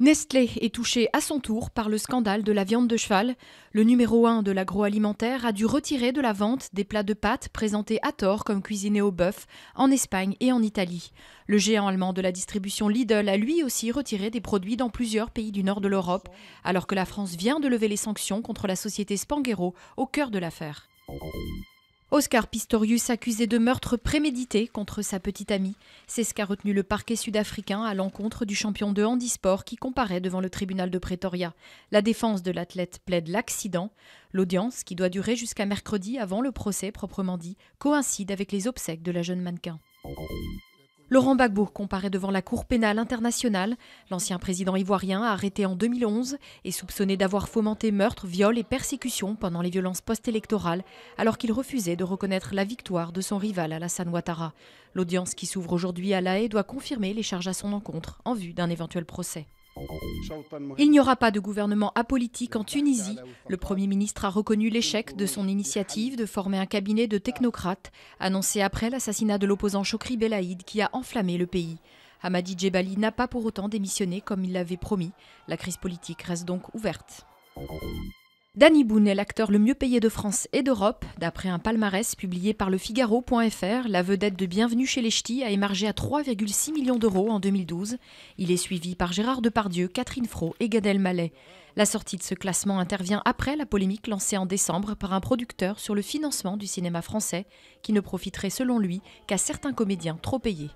Nestlé est touché à son tour par le scandale de la viande de cheval. Le numéro 1 de l'agroalimentaire a dû retirer de la vente des plats de pâtes présentés à tort comme cuisinés au bœuf en Espagne et en Italie. Le géant allemand de la distribution Lidl a lui aussi retiré des produits dans plusieurs pays du nord de l'Europe, alors que la France vient de lever les sanctions contre la société Spanghero au cœur de l'affaire. Oscar Pistorius accusé de meurtre prémédité contre sa petite amie. C'est ce qu'a retenu le parquet sud-africain à l'encontre du champion de handisport qui comparait devant le tribunal de Pretoria. La défense de l'athlète plaide l'accident. L'audience, qui doit durer jusqu'à mercredi avant le procès proprement dit, coïncide avec les obsèques de la jeune mannequin. Laurent Gbagbo comparait devant la Cour pénale internationale. L'ancien président ivoirien, arrêté en 2011, est soupçonné d'avoir fomenté meurtre, viol et persécution pendant les violences post-électorales, alors qu'il refusait de reconnaître la victoire de son rival Alassane Ouattara. L'audience qui s'ouvre aujourd'hui à La Haye doit confirmer les charges à son encontre en vue d'un éventuel procès. Il n'y aura pas de gouvernement apolitique en Tunisie. Le Premier ministre a reconnu l'échec de son initiative de former un cabinet de technocrates, annoncé après l'assassinat de l'opposant Chokri Belaïd qui a enflammé le pays. Hamadi Djebali n'a pas pour autant démissionné comme il l'avait promis. La crise politique reste donc ouverte. Danny Boone est l'acteur le mieux payé de France et d'Europe. D'après un palmarès publié par le Figaro.fr, la vedette de Bienvenue chez les Ch'tis a émargé à 3,6 millions d'euros en 2012. Il est suivi par Gérard Depardieu, Catherine Fro et Gad Mallet. La sortie de ce classement intervient après la polémique lancée en décembre par un producteur sur le financement du cinéma français, qui ne profiterait selon lui qu'à certains comédiens trop payés.